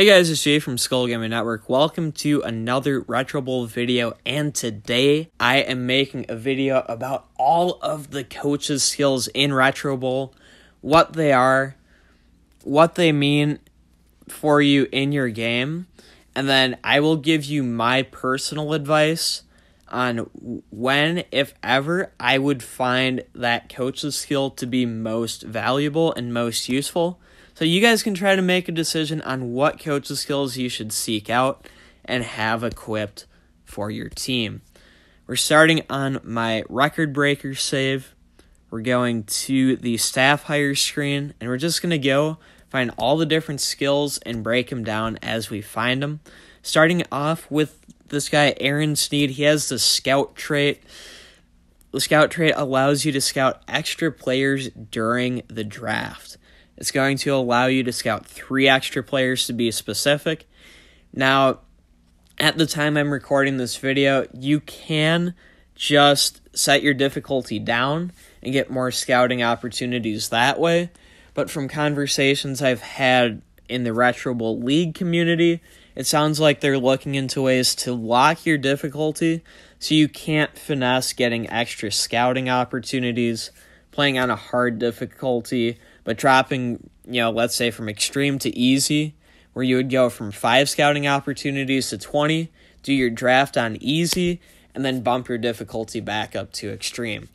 Hey guys, it's Jay from Skull Gaming Network. Welcome to another Retro Bowl video, and today I am making a video about all of the coaches' skills in Retro Bowl, what they are, what they mean for you in your game, and then I will give you my personal advice on when, if ever, I would find that coach's skill to be most valuable and most useful. So you guys can try to make a decision on what coaching skills you should seek out and have equipped for your team. We're starting on my record breaker save. We're going to the staff hire screen and we're just going to go find all the different skills and break them down as we find them. Starting off with this guy, Aaron Sneed, he has the scout trait. The scout trait allows you to scout extra players during the draft. It's going to allow you to scout three extra players to be specific. Now, at the time I'm recording this video, you can just set your difficulty down and get more scouting opportunities that way. But from conversations I've had in the Retro Bowl League community, it sounds like they're looking into ways to lock your difficulty so you can't finesse getting extra scouting opportunities, playing on a hard difficulty, but dropping, you know, let's say from extreme to easy, where you would go from five scouting opportunities to 20, do your draft on easy, and then bump your difficulty back up to extreme.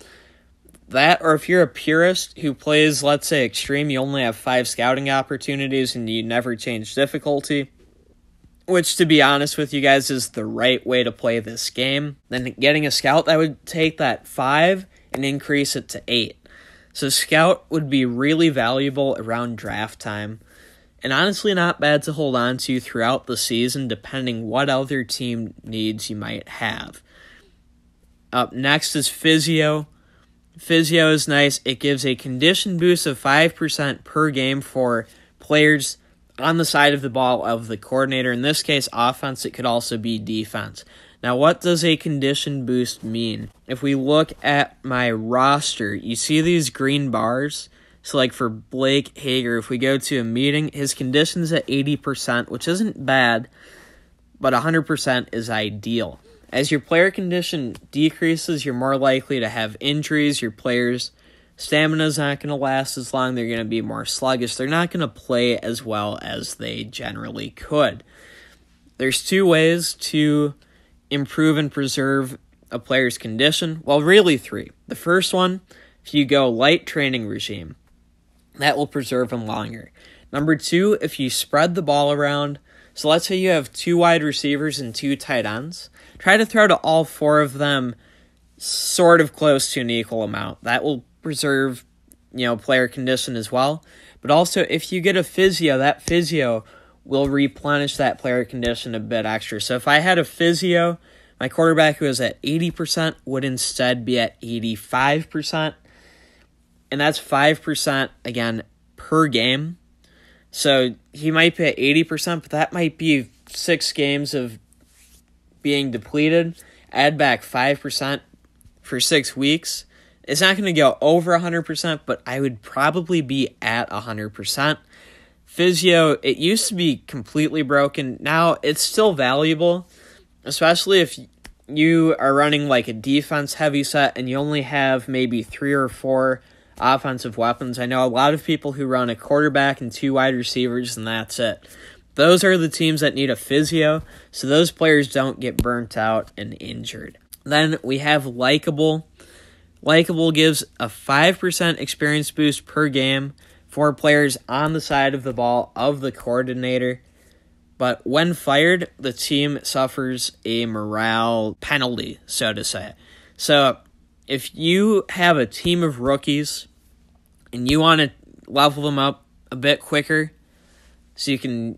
That, or if you're a purist who plays, let's say, extreme, you only have five scouting opportunities and you never change difficulty, which, to be honest with you guys, is the right way to play this game, then getting a scout that would take that five and increase it to eight. So Scout would be really valuable around draft time, and honestly not bad to hold on to throughout the season depending what other team needs you might have. Up next is Physio. Physio is nice. It gives a condition boost of 5% per game for players on the side of the ball of the coordinator. In this case, offense, it could also be defense. Now, what does a condition boost mean? If we look at my roster, you see these green bars? So, like for Blake Hager, if we go to a meeting, his condition's at 80%, which isn't bad, but 100% is ideal. As your player condition decreases, you're more likely to have injuries. Your players' stamina's not going to last as long. They're going to be more sluggish. They're not going to play as well as they generally could. There's two ways to improve and preserve a player's condition? Well, really three. The first one, if you go light training regime, that will preserve him longer. Number two, if you spread the ball around, so let's say you have two wide receivers and two tight ends, try to throw to all four of them sort of close to an equal amount. That will preserve, you know, player condition as well. But also, if you get a physio, that physio will replenish that player condition a bit extra. So if I had a physio, my quarterback who was at 80% would instead be at 85%. And that's 5% again per game. So he might be at 80%, but that might be six games of being depleted. Add back 5% for six weeks. It's not going to go over 100%, but I would probably be at 100% physio, it used to be completely broken. Now it's still valuable, especially if you are running like a defense heavy set and you only have maybe three or four offensive weapons. I know a lot of people who run a quarterback and two wide receivers, and that's it. Those are the teams that need a physio, so those players don't get burnt out and injured. Then we have Likeable. Likeable gives a 5% experience boost per game four players on the side of the ball of the coordinator. But when fired, the team suffers a morale penalty, so to say. So if you have a team of rookies and you want to level them up a bit quicker so you can,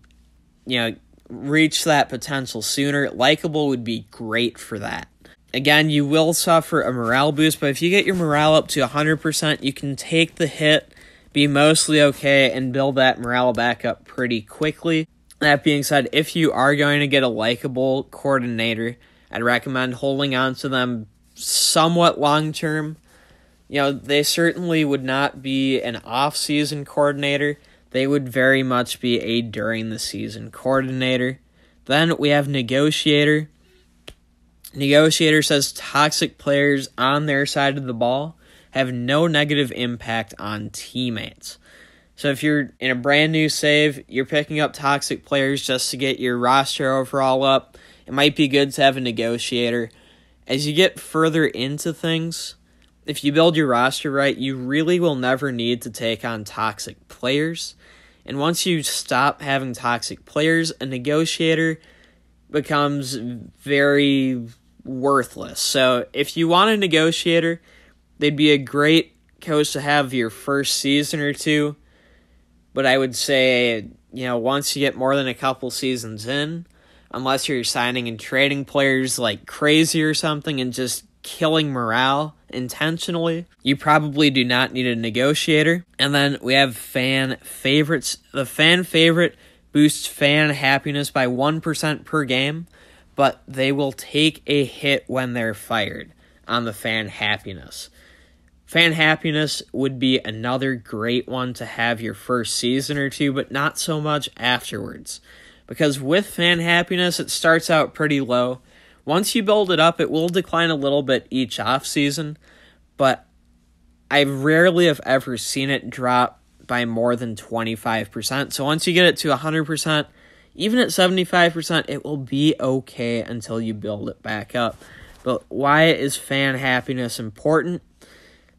you know, reach that potential sooner, likable would be great for that. Again, you will suffer a morale boost, but if you get your morale up to 100%, you can take the hit be mostly okay and build that morale back up pretty quickly. That being said, if you are going to get a likable coordinator, I'd recommend holding on to them somewhat long term. You know, they certainly would not be an off season coordinator, they would very much be a during the season coordinator. Then we have negotiator. Negotiator says toxic players on their side of the ball have no negative impact on teammates. So if you're in a brand new save, you're picking up toxic players just to get your roster overall up. It might be good to have a negotiator. As you get further into things, if you build your roster right, you really will never need to take on toxic players. And once you stop having toxic players, a negotiator becomes very worthless. So if you want a negotiator, They'd be a great coach to have your first season or two, but I would say, you know, once you get more than a couple seasons in, unless you're signing and trading players like crazy or something and just killing morale intentionally, you probably do not need a negotiator. And then we have fan favorites. The fan favorite boosts fan happiness by 1% per game, but they will take a hit when they're fired on the fan happiness. Fan happiness would be another great one to have your first season or two, but not so much afterwards. Because with fan happiness, it starts out pretty low. Once you build it up, it will decline a little bit each off season, but I rarely have ever seen it drop by more than 25%. So once you get it to 100%, even at 75%, it will be okay until you build it back up. But why is fan happiness important?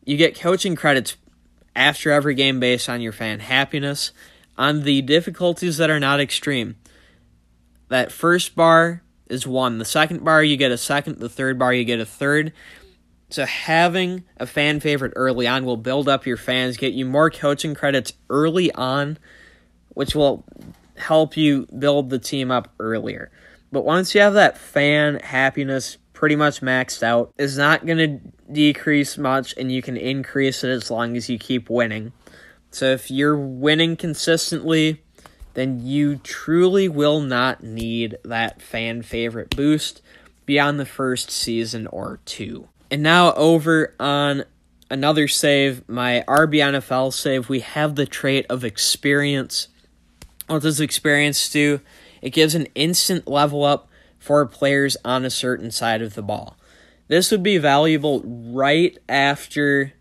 You get coaching credits after every game based on your fan happiness, on the difficulties that are not extreme. That first bar is one. The second bar, you get a second. The third bar, you get a third. So having a fan favorite early on will build up your fans, get you more coaching credits early on, which will help you build the team up earlier. But once you have that fan happiness pretty much maxed out, is not going to decrease much and you can increase it as long as you keep winning. So if you're winning consistently, then you truly will not need that fan favorite boost beyond the first season or two. And now over on another save, my RBNFL save, we have the trait of experience. What does experience do? It gives an instant level up for players on a certain side of the ball. This would be valuable right after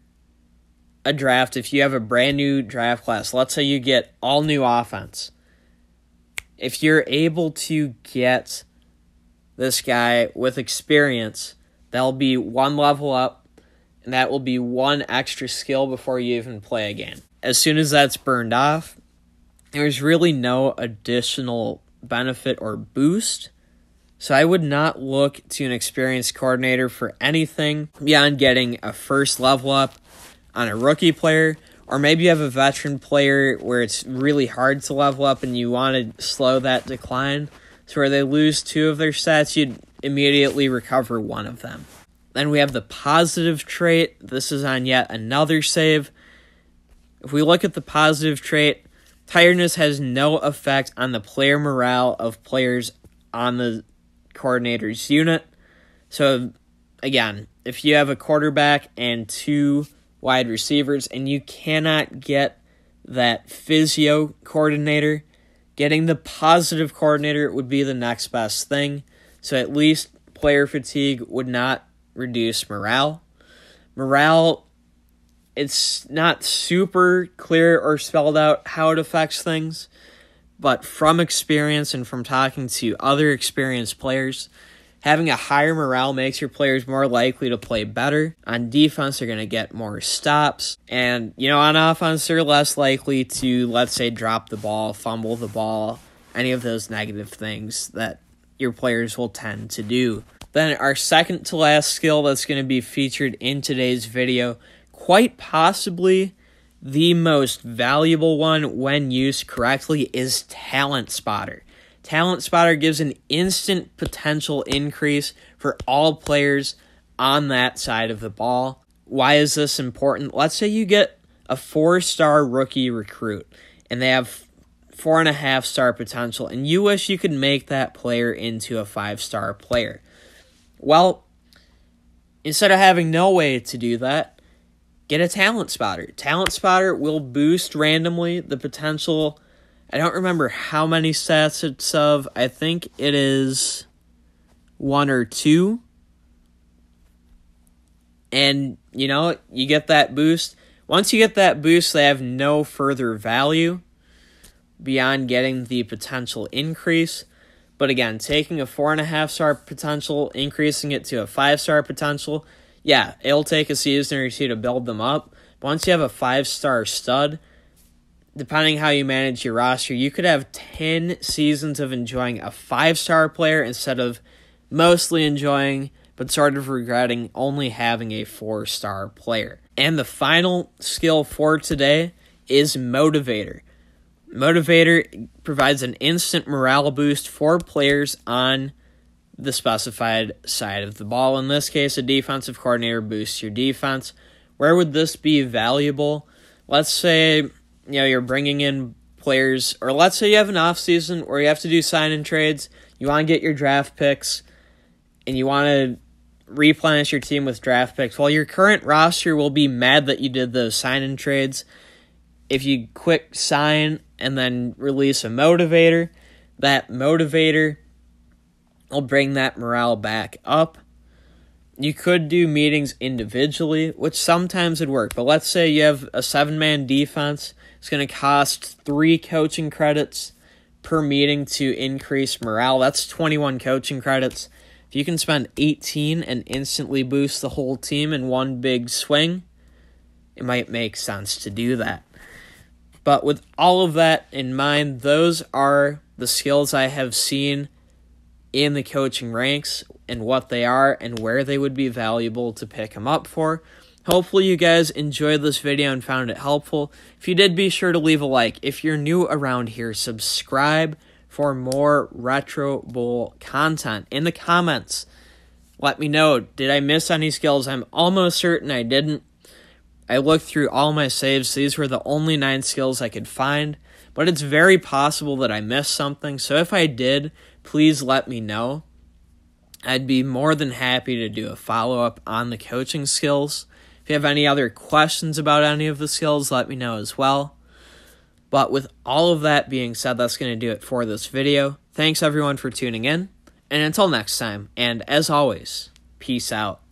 a draft if you have a brand new draft class. Let's say you get all new offense. If you're able to get this guy with experience, that'll be one level up, and that will be one extra skill before you even play a game. As soon as that's burned off, there's really no additional benefit or boost so I would not look to an experienced coordinator for anything beyond getting a first level up on a rookie player. Or maybe you have a veteran player where it's really hard to level up and you want to slow that decline. So where they lose two of their stats, you'd immediately recover one of them. Then we have the positive trait. This is on yet another save. If we look at the positive trait, tiredness has no effect on the player morale of players on the coordinator's unit. So, again, if you have a quarterback and two wide receivers and you cannot get that physio coordinator, getting the positive coordinator would be the next best thing. So, at least player fatigue would not reduce morale. Morale, it's not super clear or spelled out how it affects things. But from experience and from talking to other experienced players, having a higher morale makes your players more likely to play better. On defense, they're going to get more stops. And, you know, on offense, they're less likely to, let's say, drop the ball, fumble the ball, any of those negative things that your players will tend to do. Then, our second to last skill that's going to be featured in today's video, quite possibly the most valuable one when used correctly is Talent Spotter. Talent Spotter gives an instant potential increase for all players on that side of the ball. Why is this important? Let's say you get a four star rookie recruit and they have four and a half star potential, and you wish you could make that player into a five star player. Well, instead of having no way to do that, get a talent spotter. Talent spotter will boost randomly the potential. I don't remember how many stats it's of. I think it is one or two. And, you know, you get that boost. Once you get that boost, they have no further value beyond getting the potential increase. But again, taking a four and a half star potential, increasing it to a five star potential, yeah, it'll take a season or two to build them up. once you have a five star stud, depending how you manage your roster, you could have 10 seasons of enjoying a five star player instead of mostly enjoying but sort of regretting only having a four star player. And the final skill for today is Motivator. Motivator provides an instant morale boost for players on the specified side of the ball. In this case, a defensive coordinator boosts your defense. Where would this be valuable? Let's say you know you're bringing in players, or let's say you have an off season where you have to do sign and trades. You want to get your draft picks, and you want to replenish your team with draft picks. Well, your current roster will be mad that you did those sign and trades. If you quick sign and then release a motivator, that motivator will bring that morale back up. You could do meetings individually, which sometimes would work, but let's say you have a seven man defense. It's going to cost three coaching credits per meeting to increase morale. That's 21 coaching credits. If you can spend 18 and instantly boost the whole team in one big swing, it might make sense to do that. But with all of that in mind, those are the skills I have seen in the coaching ranks and what they are and where they would be valuable to pick him up for. Hopefully, you guys enjoyed this video and found it helpful. If you did, be sure to leave a like. If you're new around here, subscribe for more Retro Bowl content. In the comments, let me know did I miss any skills? I'm almost certain I didn't. I looked through all my saves, these were the only nine skills I could find, but it's very possible that I missed something. So if I did, please let me know. I'd be more than happy to do a follow up on the coaching skills. If you have any other questions about any of the skills, let me know as well. But with all of that being said, that's going to do it for this video. Thanks everyone for tuning in, and until next time, and as always, peace out.